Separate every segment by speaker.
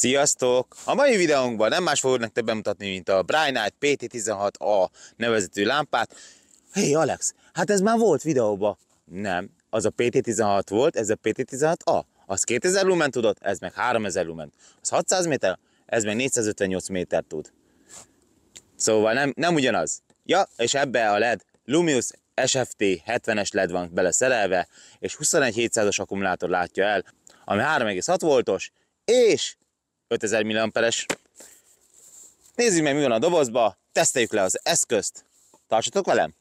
Speaker 1: Sziasztok! A mai videónkban nem más fogok nektek bemutatni, mint a Brynight PT16A nevezetű lámpát. Hé hey Alex, hát ez már volt videóba. Nem, az a PT16 volt, ez a PT16A. Az 2000 lumen tudott, ez meg 3000 lumen. Az 600 méter, ez meg 458 méter tud. Szóval nem, nem ugyanaz. Ja, és ebbe a LED Lumius SFT 70-es LED van beleszerelve, és 21700-as akkumulátor látja el, ami 3,6 voltos, és 5000 milliamperes. Nézzük meg, mi van a dobozba, teszteljük le az eszközt. Tartsatok velem!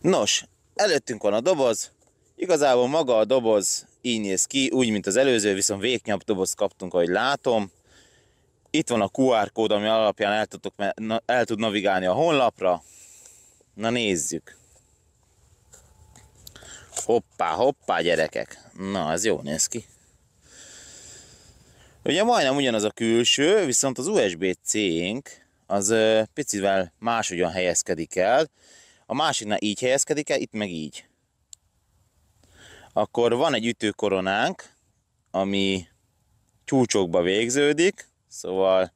Speaker 1: Nos, előttünk van a doboz, igazából maga a doboz így néz ki, úgy, mint az előző, viszont végnyabb dobozt kaptunk, ahogy látom. Itt van a QR kód, ami alapján el, tudtok, el tud navigálni a honlapra. Na nézzük. Hoppá, hoppá, gyerekek. Na, ez jó néz ki. Ugye majdnem ugyanaz a külső, viszont az USB-C-nk az picivel máshogyan helyezkedik el. A másiknál így helyezkedik el, itt meg így. Akkor van egy ütőkoronánk, ami csúcsokba végződik, szóval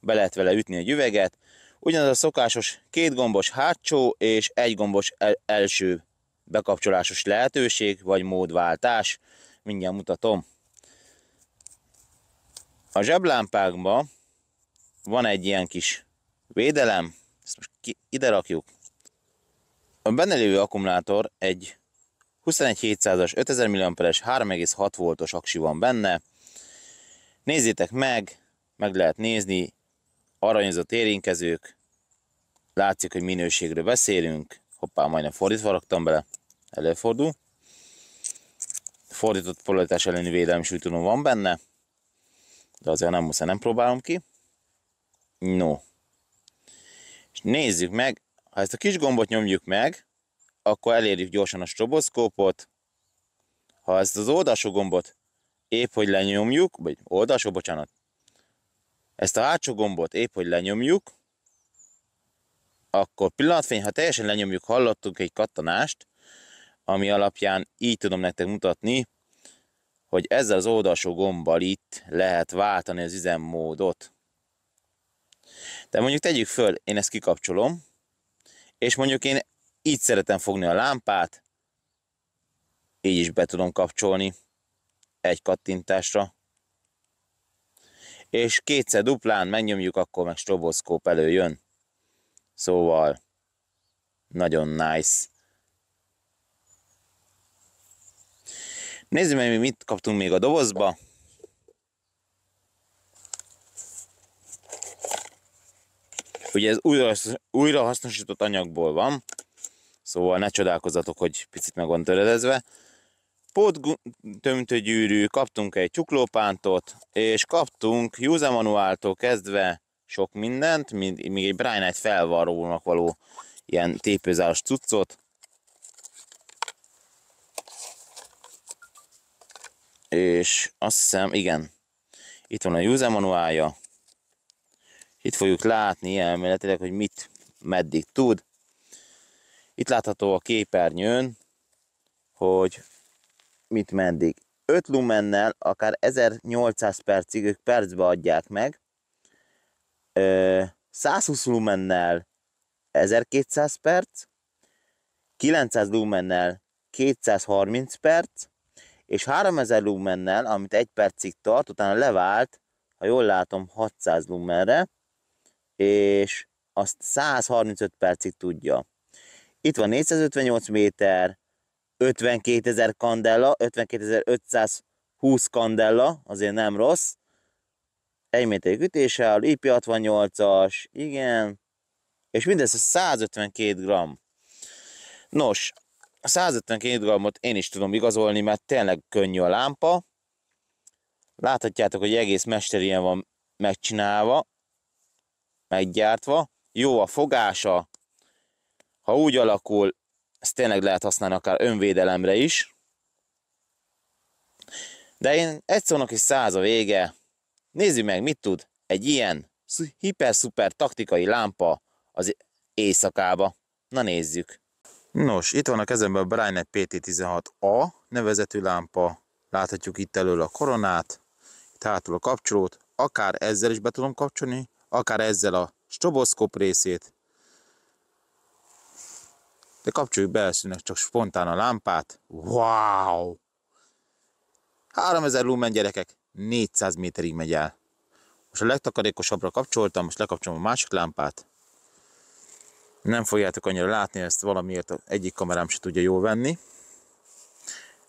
Speaker 1: be lehet vele ütni egy üveget. Ugyanaz a szokásos két gombos hátsó és egy gombos el első bekapcsolásos lehetőség, vagy módváltás. Mindjárt mutatom. A zseblámpákban van egy ilyen kis védelem, ezt most ki, ide rakjuk. A benne lévő akkumulátor egy 21700-as 5000 mAh-es 3,6 voltos aksi van benne. Nézzétek meg, meg lehet nézni, aranyozott érinkezők, látszik, hogy minőségről beszélünk, hoppá, majdnem fordítva raktam bele, előfordul. Fordított polaritás elleni védelmi súlytudó van benne, de azért nem muszáj, nem próbálom ki. No. És nézzük meg, ha ezt a kis gombot nyomjuk meg, akkor elérjük gyorsan a stroboszkópot. Ha ezt az oldalsó gombot épp hogy lenyomjuk, vagy oldalsó, bocsánat, ezt a hátsó gombot épp hogy lenyomjuk, akkor pillanatfény, ha teljesen lenyomjuk, hallottunk egy kattanást, ami alapján így tudom nektek mutatni, hogy ezzel az oldalsó gombbal itt lehet váltani az üzemmódot. De mondjuk tegyük föl, én ezt kikapcsolom, és mondjuk én így szeretem fogni a lámpát, így is be tudom kapcsolni egy kattintásra. És kétszer duplán megnyomjuk, akkor meg stroboszkóp előjön. Szóval nagyon nice. Nézzük meg, mi mit kaptunk még a dobozba. Ugye ez újra, újra hasznosított anyagból van, szóval ne csodálkozatok, hogy picit meg van töredezve. tömtőgyűrű, kaptunk egy csuklópántot, és kaptunk Júze Manuáltól kezdve sok mindent, még egy Brian Knight felvarrónak való ilyen tépőzáros cuccot, és azt hiszem, igen, itt van a user manuálja, itt fogjuk látni elméletileg, hogy mit meddig tud. Itt látható a képernyőn, hogy mit meddig. 5 lumennel akár 1800 percig ők percbe adják meg, 120 lumennel 1200 perc, 900 lumennel 230 perc, és 3000 lumennel, amit egy percig tart, utána levált, ha jól látom, 600 lumenre, és azt 135 percig tudja. Itt van 458 méter, 52 ezer kandella, 52.520 kandella, azért nem rossz. Egy méter ütéssel, IP68-as, igen, és mindössze 152 g. Nos, a 152 grammot én is tudom igazolni, mert tényleg könnyű a lámpa. Láthatjátok, hogy egész mester ilyen van megcsinálva, meggyártva. Jó a fogása, ha úgy alakul, ezt tényleg lehet használni akár önvédelemre is. De én egy szónak is száz a vége. Nézzük meg, mit tud egy ilyen hiper-szuper taktikai lámpa az éjszakába. Na nézzük. Nos, itt van a kezemben a Brainet PT16A nevezetű lámpa, láthatjuk itt elől a koronát, itt hátul a kapcsolót, akár ezzel is be tudom kapcsolni, akár ezzel a stroboszkop részét, de kapcsoljuk be elszűnek csak spontán a lámpát. Wow! 3000 lumen gyerekek, 400 méterig megy el. Most a legtakarékosabbra kapcsoltam, most lekapcsolom a másik lámpát, nem fogjátok annyira látni, ezt valamiért egyik kamerám se tudja jól venni.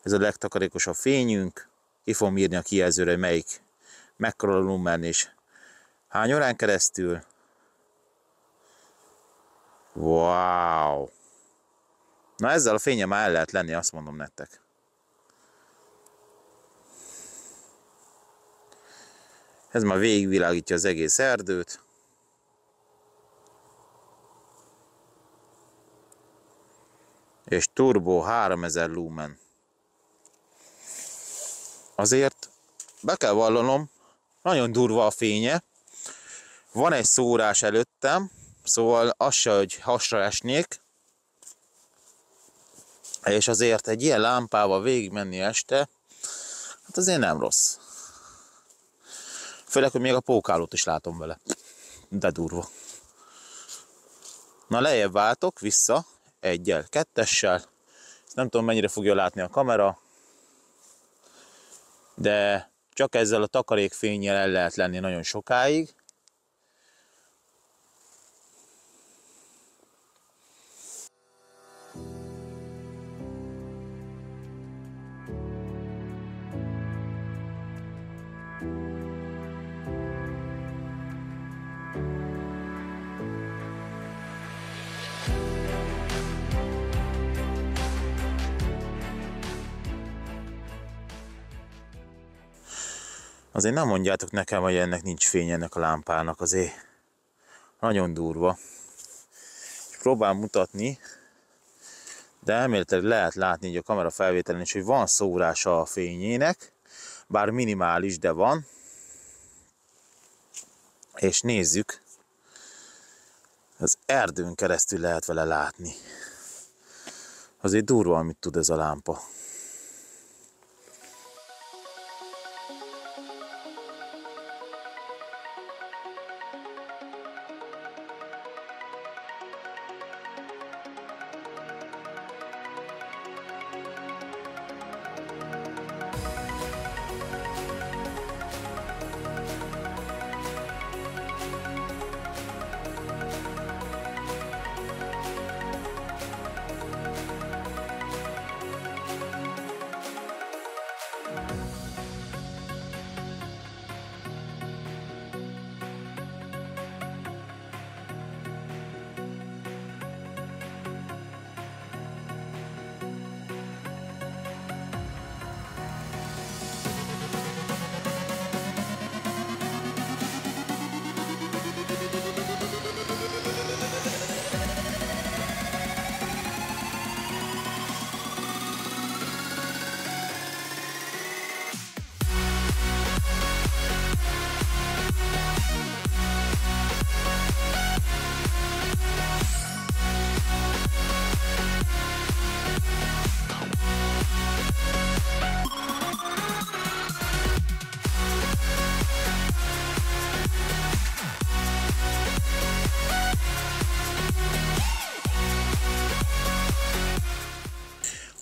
Speaker 1: Ez a legtakarékosabb fényünk. Ki fogom írni a kijelzőre, melyik mekkora lumen és hány órán keresztül. Wow! Na ezzel a fénye már el lehet lenni, azt mondom nektek. Ez már végigvilágítja az egész erdőt. és turbo 3000 lumen. Azért be kell vallanom, nagyon durva a fénye. Van egy szórás előttem, szóval az se, hogy hasra esnék. És azért egy ilyen lámpával végigmenni este, hát azért nem rossz. Főleg, hogy még a pókálót is látom vele. De durva. Na lejjebb váltok, vissza, egyel, kettessel. Ezt nem tudom mennyire fogja látni a kamera, de csak ezzel a takarékfényjel el lehet lenni nagyon sokáig. Azért nem mondjátok nekem, hogy ennek nincs fény ennek a lámpának, azért nagyon durva. És próbál mutatni, de elméletileg lehet látni így a kamera felvételen is, hogy van szórása a fényének, bár minimális, de van. És nézzük, az erdőn keresztül lehet vele látni. Azért durva, amit tud ez a lámpa.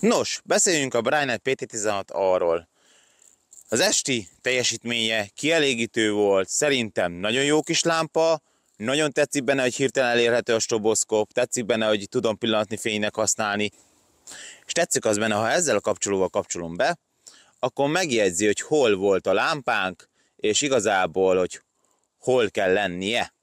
Speaker 1: Nos, beszéljünk a Brynet PT16-arról. Az esti teljesítménye kielégítő volt, szerintem nagyon jó kis lámpa, nagyon tetszik benne, hogy hirtelen elérhető a stroboszkóp. tetszik benne, hogy tudom pillanatni fénynek használni, és tetszik az benne, ha ezzel a kapcsolóval kapcsolom be, akkor megjegyzi, hogy hol volt a lámpánk, és igazából, hogy hol kell lennie.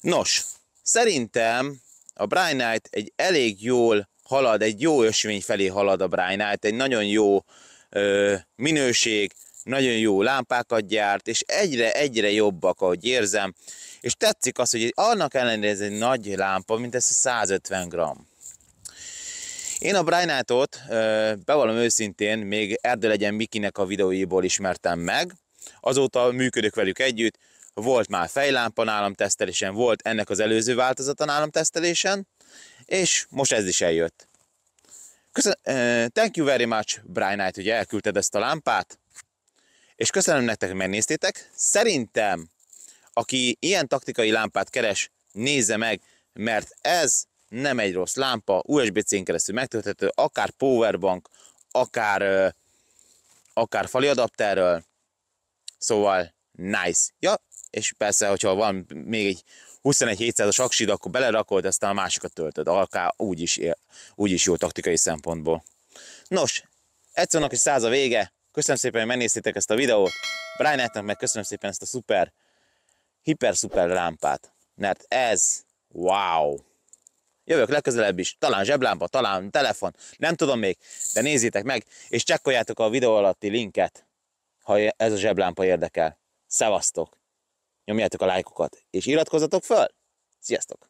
Speaker 1: Nos, szerintem a Bright egy elég jól halad, egy jó ösvény felé halad a Brájnájt, egy nagyon jó ö, minőség, nagyon jó lámpákat gyárt, és egyre-egyre jobbak, ahogy érzem, és tetszik az, hogy annak ellenére ez egy nagy lámpa, mint ez a 150 gram. Én a ö, bevallom őszintén, még Erdő legyen Mikinek a videóiból ismertem meg, azóta működök velük együtt, volt már fejlámpa nálam tesztelésen, volt ennek az előző változata nálam tesztelésen, és most ez is eljött. Köszön, uh, thank you very much, Brian Knight, hogy elküldted ezt a lámpát, és köszönöm nektek, hogy megnéztétek. Szerintem, aki ilyen taktikai lámpát keres, nézze meg, mert ez nem egy rossz lámpa, USB-C-n keresztül megtölthető, akár powerbank, akár, uh, akár fali adapterrel, szóval nice. Ja, és persze, hogyha van még egy 21-700-as aksid, akkor belerakod, aztán a másikat töltöd. Alká úgy is, él, úgy is jó taktikai szempontból. Nos, egyszerűen is száz a vége. Köszönöm szépen, hogy megnéztétek ezt a videót. Brian meg köszönöm szépen ezt a szuper, hiper-szuper lámpát. Mert ez, wow! Jövök legközelebb is, talán zseblámpa, talán telefon, nem tudom még, de nézzétek meg, és csekkoljátok a videó alatti linket, ha ez a zseblámpa érdekel. Szevasztok! nyomjátok a lájkokat, és iratkozzatok föl! Sziasztok!